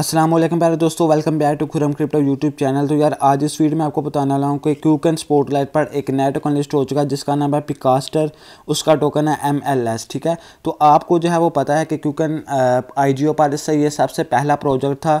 असलम प्यारे दोस्तों welcome back to Khurram crypto YouTube channel तो यार आज इस वीडियो में आपको बताने वाला हूँ कि क्यूकन स्पोर्टलाइट पर एक नया टोकन लिस्ट हो चुका है जिसका नाम है पिकास्टर उसका टोकन है एम एल एस ठीक है तो आपको जो है वो पता है कि क्यूकन आई जी ओ पर इससे ये सबसे पहला प्रोजेक्ट था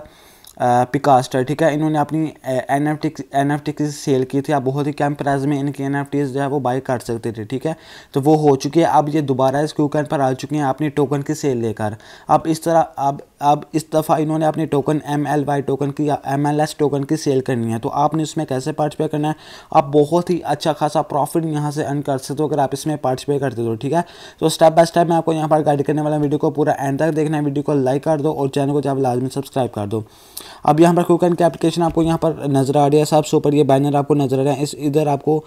पिकास्टर ठीक है इन्होंने अपनी N F T N F T sale की थी आप बहुत ही कम प्राइस में इनकी एन एफ टीज जो है वो बाई कर सकते थे ठीक है तो वो हो चुकी है अब ये दोबारा इस कूकन पर आ चुकी हैं अपनी टोकन की सेल लेकर अब इस तरह अब अब इस दफ़ा इन्होंने अपनी token M L Y token की या एम एल एस टोकन की सेल करनी है तो आपने इसमें कैसे पार्टिसिपेट करना है आप बहुत ही अच्छा खासा प्रॉफिट यहाँ से अर्न कर सकते हो अगर आप इसमें पार्टिसिपेट करते हो ठीक है तो स्टेप बाय स्टेप मैं आपको यहाँ पर गाइड करने वाला वीडियो को पूरा एंड तक देखना है वीडियो को लाइक कर दो और चैनल को जब लाजमी सब्सक्राइब कर दो अब यहाँ पर कोकन की एप्लीकेशन आपको यहाँ पर नज़र आ रही है सबसे ऊपर ये बैनर आपको नज़र आ रहा है इस इधर आपको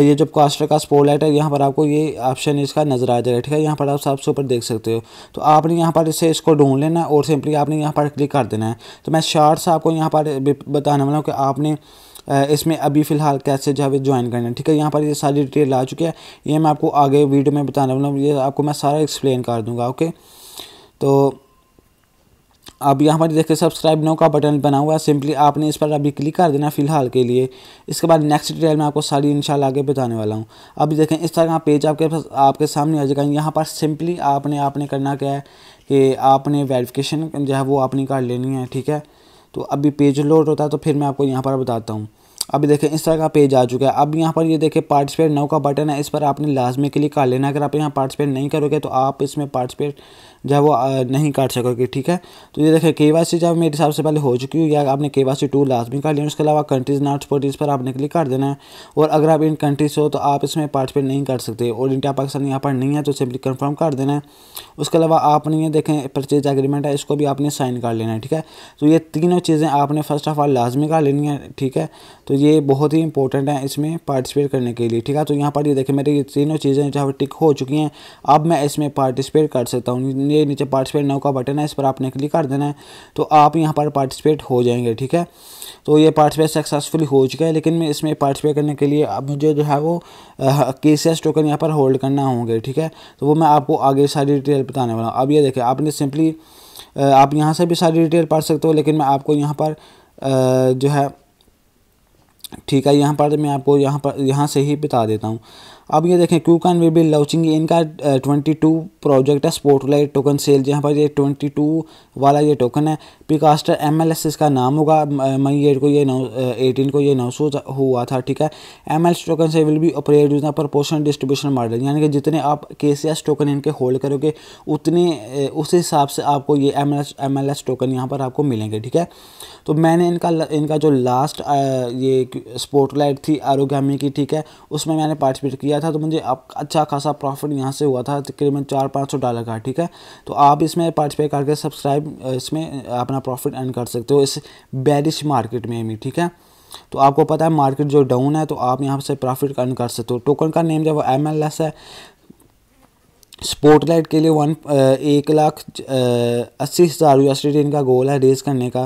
ये जो कास्टर का स्पोर्ट लाइट है यहाँ पर आपको ये ऑप्शन इसका नज़र आ जाएगा ठीक है यहाँ पर आप सबसे ऊपर देख सकते हो तो आपने यहाँ पर इसे इसको ढूंढ लेना और सिंपली आपने यहाँ पर क्लिक कर देना है तो मैं से आपको यहाँ पर बताने वाला हूँ कि आपने इसमें अभी फ़िलहाल कैसे जावे ज्वाइन करना है ठीक है यहाँ पर ये सारी डिटेल आ चुकी है ये मैं आपको आगे वीडियो में बताने वाला हूँ ये आपको मैं सारा एक्सप्लेन कर दूँगा ओके तो अब यहाँ पर देखिए सब्सक्राइब नो का बटन बना हुआ है सिंपली आपने इस पर अभी क्लिक कर देना फिलहाल के लिए इसके बाद नेक्स्ट डिटेल में आपको सारी इंशाल्लाह आगे बताने वाला हूँ अभी देखें इस तरह का पेज आपके आपके सामने आ जाएगा यहाँ पर सिंपली आपने आपने करना क्या है कि आपने वेरिफिकेशन जो है वो अपनी कर लेनी है ठीक है तो अभी पेज लोड होता है तो फिर मैं आपको यहाँ पर बताता हूँ अभी देखें इस तरह का पेज आ चुका है अब यहाँ पर ये देखिए पार्टिसिपेट नो का बटन है इस पर आपने लाजमी क्लिक कर लेना अगर आप यहाँ पार्टिसिपेट नहीं करोगे तो आप इसमें पार्टिसिपेट जो है वो नहीं काट सकोगे ठीक है तो ये देखिए के वाई सी जब मेरे हिसाब से पहले हो चुकी हो या आपने के वाई सी टू लाजमी कर लिया उसके अलावा कंट्रीज नॉट स्पोर्टीज पर आपने क्लिक कर देना है और अगर आप इन कंट्रीज हो तो आप इसमें पार्टिसिपेट नहीं कर सकते और इंडिया पाकिस्तान यहाँ पर नहीं है तो सिंपली कन्फर्म कर देना है उसके अलावा आपने ये देखें परचेज एग्रीमेंट है इसको भी आपने साइन कर लेना है ठीक है तो ये तीनों चीज़ें आपने फर्स्ट ऑफ ऑल लाजमी कर लेनी है ठीक है तो ये बहुत ही इंपॉर्टेंट है इसमें पार्टिसिपेट करने के लिए ठीक है तो यहाँ पर ये देखें मेरी ये तीनों चीज़ें जो है टिक हो चुकी हैं अब मैं इसमें पार्टिसिपेट कर सकता हूँ ये नीचे पार्टिसिपेट नाउ का बटन है इस पर आपने क्लिक कर देना है तो आप यहाँ पर पार्टिसिपेट हो जाएंगे ठीक है तो ये पार्टिसिपेट सक्सेसफुली हो चुका है लेकिन मैं इसमें पार्टिसिपेट करने के लिए अब मुझे जो है वो के सी एस टोकन यहाँ पर होल्ड करना होंगे ठीक है तो वो मैं आपको आगे सारी डिटेल बताने वाला हूँ अब ये देखिए आपने सिंपली आप यहाँ से भी सारी डिटेल पढ़ सकते हो लेकिन मैं आपको यहाँ पर जो है ठीक है यहाँ पर मैं आपको यहाँ पर यहाँ से ही बता देता हूँ अब ये देखें Q can we be launching इनका ट्वेंटी टू प्रोजेक्ट है स्पोर्टलाइट टोकन सेल यहाँ पर ये ट्वेंटी टू वाला ये टोकन है पिकास्टर एम एल एस इसका नाम होगा मई एट को ये नौ एटीन को ये नौ सौ हुआ था ठीक है एम एल टोकन से will be operate use proportion distribution model यानी कि जितने आप के सी एस टोकन इनके होल्ड करोगे उतने उस हिसाब से आपको ये M L S M L S token यहाँ पर आपको मिलेंगे ठीक है तो मैंने इनका इनका जो लास्ट ये स्पोर्टलाइट थी आरोग्यामी की ठीक है उसमें मैंने पार्टिसिपेट किया था तो मुझे अच्छा खासा प्रॉफिट यहाँ से हुआ था तकरीबन चार पाँच सौ डॉलर का ठीक है तो आप इसमें पार्टिसिपेट करके सब्सक्राइब इसमें अपना प्रॉफिट अर्न कर सकते हो इस बैरिश मार्केट में भी ठीक है तो आपको पता है मार्केट जो डाउन है तो आप यहाँ से प्रॉफिट अर्न कर सकते हो टोकन का नेम जब वो एम है लाइट के लिए वन uh, एक लाख uh, अस्सी हज़ार यू एस टी टी इनका गोल है रेस करने का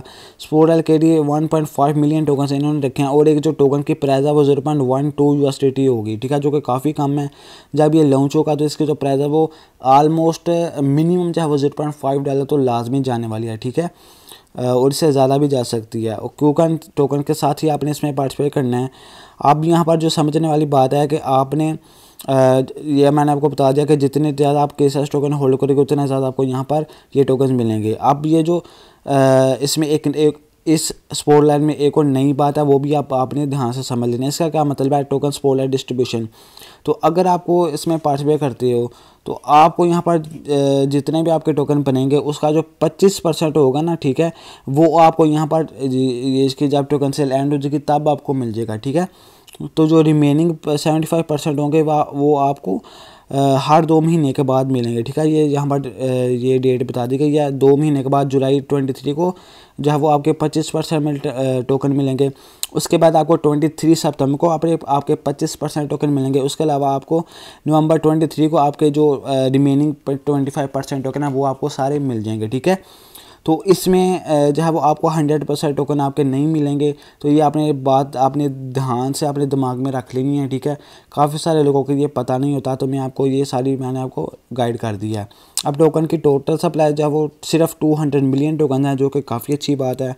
लाइट के लिए one point five million token इन्होंने रखे हैं और एक जो टोकन की प्राइस है वो zero point one two U होगी ठीक है जो कि काफ़ी कम है जब ये लॉन्च होगा तो इसके जो प्राइस है वो आलमोस्ट मिनिमम जो है वो जीरो पॉइंट फाइव डॉलर तो लाजमी जाने वाली है ठीक है uh, और इससे ज़्यादा भी जा सकती है और क्यूकन टोकन के साथ ही आपने इसमें पार्टिसिपेट करना है अब यहाँ पर जो समझने वाली बात है कि आपने यह मैंने आपको बता दिया कि जितने ज़्यादा आप के टोकन होल्ड करेंगे उतने ज़्यादा आपको यहाँ पर ये टोकन मिलेंगे अब ये जो इसमें एक, एक इस स्पोर्ट लाइन में एक और नई बात है वो भी आप आपने ध्यान से समझ लेना इसका क्या मतलब है टोकन स्पोर्ट लाइन डिस्ट्रीब्यूशन तो अगर आपको इसमें पार्टिसिपेट करते हो तो आपको यहाँ पर जितने भी आपके टोकन बनेंगे उसका जो 25 परसेंट होगा ना ठीक है वो आपको यहाँ पर इसकी जब टोकन सेल एंड हो जाएगी तब आपको मिल जाएगा ठीक है तो जो रिमेनिंग सेवेंटी फाइव परसेंट होंगे वो आपको हर दो महीने के बाद मिलेंगे ठीक है ये यहाँ पर ये डेट बता दी गई है दो महीने के बाद जुलाई ट्वेंटी थ्री को जो है वो आपके पच्चीस परसेंट मिल टोकन मिलेंगे उसके बाद आपको ट्वेंटी थ्री सप्तम्बर को अपने आपके पच्चीस परसेंट टोकन मिलेंगे उसके अलावा आपको नवंबर ट्वेंटी थ्री को आपके जो remaining twenty five percent token है वो आपको सारे मिल जाएंगे ठीक है तो इसमें जो है वो आपको हंड्रेड परसेंट टोकन आपके नहीं मिलेंगे तो ये आपने बात आपने ध्यान से अपने दिमाग में रख लेनी है ठीक है काफ़ी सारे लोगों के लिए पता नहीं होता तो मैं आपको ये सारी मैंने आपको गाइड कर दिया है अब टोकन की टोटल सप्लाई जो है वो सिर्फ टू हंड्रेड मिलियन टोकन है जो कि काफ़ी अच्छी बात है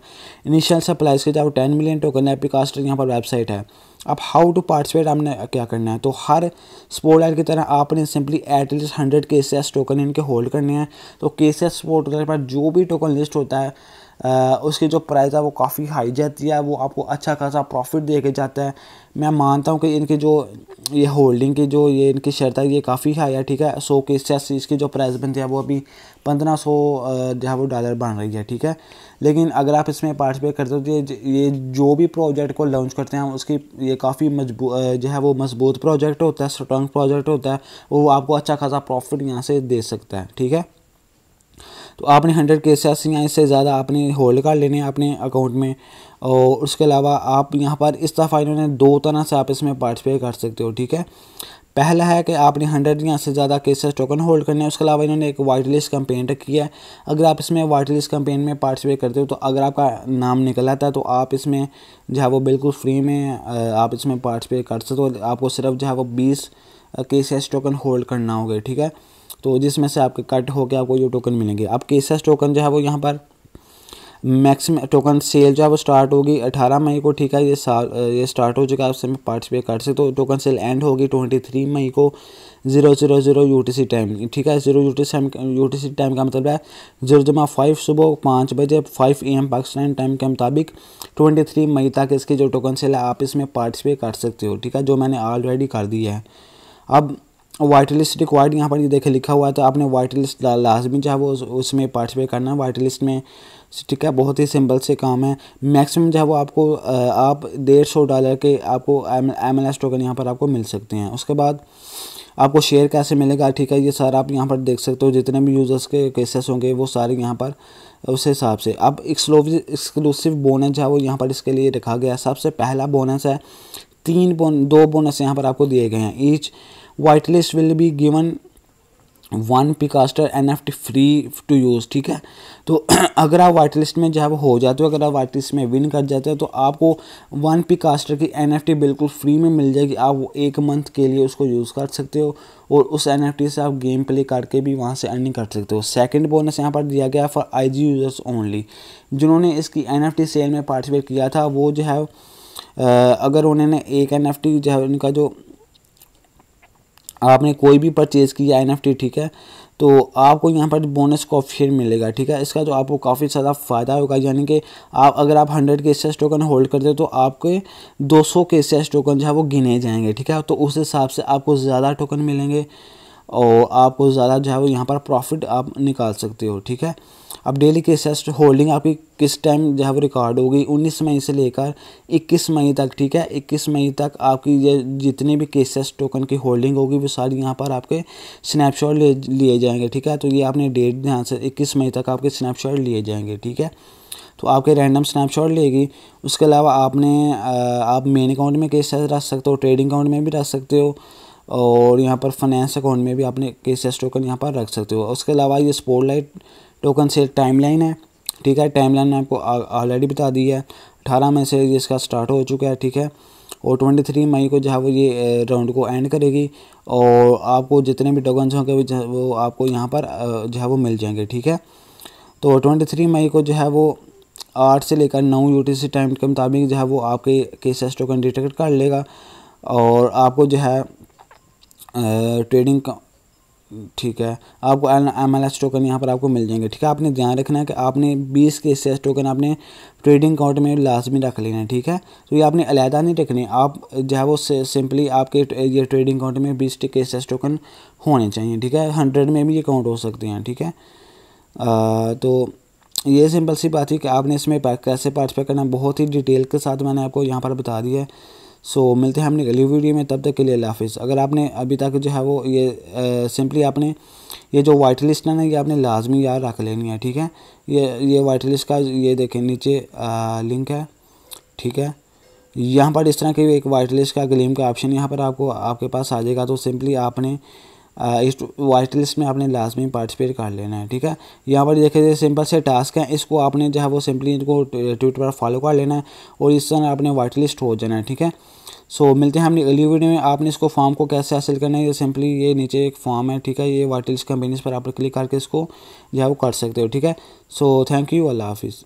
इनिशियल सप्लाई इसके जो टेन मिलियन टोकन है एपिकास्टर यहाँ पर वेबसाइट है अब हाउ टू पार्टिसिपेट आपने क्या करना है तो हर स्पोर्ट की तरह आपने simply at least hundred K C S token इनके होल्ड करने हैं तो के सी एस स्पोर्ट के पास जो भी टोकन लिस्ट होता है उसकी जो प्राइस है वो काफ़ी हाई जाती है वो आपको अच्छा खासा प्रॉफिट दे के जाता है मैं मानता हूँ कि इनकी जो ये होल्डिंग की जो ये इनकी शर्त है ये काफ़ी हाई है ठीक है सौ के इससे इसकी जो प्राइस बनती है वो अभी पंद्रह सौ जो है वो डॉलर बन रही है ठीक है लेकिन अगर आप इसमें पार्टिसिपेट करते हो तो ये जो भी प्रोजेक्ट को लॉन्च करते हैं उसकी ये काफ़ी मजबूत जो है वो मजबूत प्रोजेक्ट होता है स्ट्रॉन्ग प्रोजेक्ट होता है वो आपको अच्छा खासा प्रॉफिट यहाँ से दे सकता है ठीक है तो आपने हंड्रेड केसेस या इससे ज़्यादा आपने होल्ड कर लेने अपने अकाउंट में और उसके अलावा आप यहाँ पर इस दफ़ा इन्होंने दो तरह से आप इसमें पार्टिसिपेट कर सकते हो ठीक है पहला है कि आपने हंड्रेड या से ज़्यादा केसेस टोकन होल्ड करने हैं उसके अलावा इन्होंने एक वाइट लिस्ट कंपेन रखी है अगर आप इसमें वाइट लिस्ट कंपेन में पार्टिसिपेट करते हो तो अगर आपका नाम निकल आता है तो आप इसमें जो है वो बिल्कुल फ्री में आप इसमें पार्टिसिपेट कर सकते हो आपको सिर्फ जो है वो बीस केसेस टोकन होल्ड करना होगा ठीक है तो जिसमें से आपके कट होकर आपको ये टोकन मिलेंगे अब केसेस टोकन जो है वो यहाँ पर मैक्सिम टोकन सेल जो है वो स्टार्ट होगी 18 मई को ठीक है ये साल ये स्टार्ट हो चुका है उससे पार्टिसिपेट कर सकते हो टोकन सेल एंड होगी 23 मई को zero zero zero U T C time ठीक है zero U T C time U T C time का मतलब है जीरो जमा फाइव सुबह पाँच बजे five A M Pakistan time के मुताबिक ट्वेंटी थ्री मई तक इसकी जो टोकन सेल है आप इसमें पार्टिसिपेट कर सकते हो ठीक है जो मैंने ऑलरेडी कर दी है अब वाइट लिस्ट रिक्वायर्ड यहाँ पर देखे लिखा हुआ है तो आपने वाइट लिस्ट लाजमी जो है वो उसमें पार्टिसिपेट करना है वाइट लिस्ट में ठीक है बहुत ही सिंपल से काम है मैक्सिमम जो है वो आपको आप डेढ़ सौ डॉलर के आपको एम एल एस टोकन यहाँ पर आपको मिल सकते हैं उसके बाद आपको शेयर कैसे मिलेगा ठीक है ये सारा आप यहाँ पर देख सकते हो जितने भी यूज़र्स के केसेस होंगे वो सारे यहाँ पर उस हिसाब से अब एक्सक्लूसिव बोनस जो है वो यहाँ पर इसके लिए रखा गया है सबसे पहला बोनस है तीन बोन दो बोनस यहाँ पर आपको दिए गए हैं each whitelist will be given one Pikaster N F T free to use ठीक है तो अगर आप वाइट लिस्ट में जो है वो हो जाते हो अगर आप वाइट लिस्ट में विन कर जाते हो तो आपको वन पिकास्टर की एन एफ टी बिल्कुल फ्री में मिल जाएगी आप वो एक मंथ के लिए उसको यूज़ कर सकते हो और उस एन से आप गेम प्ले करके भी वहाँ से अर्निंग कर सकते हो सेकंड बोनस यहाँ पर दिया गया for I G users only जिन्होंने इसकी एन सेल में पार्टिसिपेट किया था वो जो है अगर उन्होंने एक एन जो है उनका जो आपने कोई भी परचेज़ किया एन ठीक है तो आपको यहाँ पर बोनस का ऑप्शन मिलेगा ठीक है इसका तो आपको काफ़ी ज़्यादा फ़ायदा होगा यानी कि आप अगर आप 100 के एस टोकन होल्ड करते हो तो आपके 200 के एस टोकन जो है वो गिने जाएंगे ठीक है तो उस हिसाब से आपको ज़्यादा टोकन मिलेंगे और आपको ज़्यादा जो है वो यहाँ पर प्रॉफिट आप निकाल सकते हो ठीक है अब डेली केस सेस्ट होल्डिंग आपकी किस टाइम जो है वो रिकॉर्ड होगी 19 मई से लेकर 21 मई तक ठीक है 21 मई तक आपकी ये जितने भी केसेस टोकन की होल्डिंग होगी वो सारी यहाँ पर आपके स्नैपशॉट ले लिए जाएंगे ठीक है तो ये आपने डेट ध्यान से 21 मई तक आपके स्नैपशॉट लिए जाएंगे ठीक है तो आपके रैंडम स्नैपशॉट लेगी उसके अलावा आपने आप मेन अकाउंट में केसेस रख सकते हो ट्रेडिंग अकाउंट में भी रख सकते हो और यहाँ पर फाइनेंस अकाउंट में भी आपने केसेस टोकन यहाँ पर रख सकते हो उसके अलावा ये स्पोर्ट लाइट टोकन से टाइमलाइन है ठीक है टाइमलाइन आपको ऑलरेडी बता दी है अठारह मई से इसका स्टार्ट हो चुका है ठीक है और ट्वेंटी थ्री मई को जो है वो ये राउंड को एंड करेगी और आपको जितने भी टोकन्स होंगे वो वो आपको यहाँ पर जो है वो मिल जाएंगे ठीक है तो ट्वेंटी थ्री मई को जो है वो आठ से लेकर नौ यू टाइम के मुताबिक जो है वो आपके केसेस टोकन डिटेक्ट कर लेगा और आपको जो है ट्रेडिंग ठीक है आपको एम एल एस टोकन यहाँ पर आपको मिल जाएंगे ठीक है आपने ध्यान रखना है कि आपने बीस के एस टोकन आपने ट्रेडिंग अकाउंट में लाजमी रख लेना है ठीक है तो ये आपने अलहदा नहीं रखने आप जो है वो सिंपली आपके ये ट्रेडिंग अकाउंट में बीस के एस टोकन होने चाहिए ठीक है हंड्रेड में भी ये अकाउंट हो सकते हैं ठीक है आ, तो ये सिंपल सी बात है कि आपने इसमें कैसे पार्टिसिपेट करना बहुत ही डिटेल के साथ मैंने आपको यहाँ पर बता दिया है सो मिलते हैं हमने अगली वीडियो में तब तक के लिए अल्लाह अगर आपने अभी तक जो है वो ये सिंपली आपने ये जो वाइट लिस्ट है ना ये आपने लाजमी यार रख लेनी है ठीक है ये ये वाइट लिस्ट का ये देखें नीचे आ, लिंक है ठीक है यहाँ पर इस तरह के एक वाइट लिस्ट का ग्लीम का ऑप्शन यहाँ पर आपको आपके पास आ जाएगा तो सिंपली आपने इस वाइट लिस्ट में आपने लाजमी पार्टिसिपेट कर लेना है ठीक है यहाँ पर देखिए सिंपल से टास्क है इसको आपने जो है वो सिंपली इनको ट्विटर पर फॉलो कर लेना है और इस तरह आपने वाइट लिस्ट हो जाना है ठीक है सो so, मिलते हैं हमने अगली वीडियो में आपने इसको फॉर्म को कैसे हासिल करना है ये सिंपली ये नीचे एक फॉर्म है ठीक है ये वाइट लिस्ट कंपनीज पर आप क्लिक करके इसको जो है वो कर सकते हो ठीक है सो थैंक यू अल्लाह हाफिज़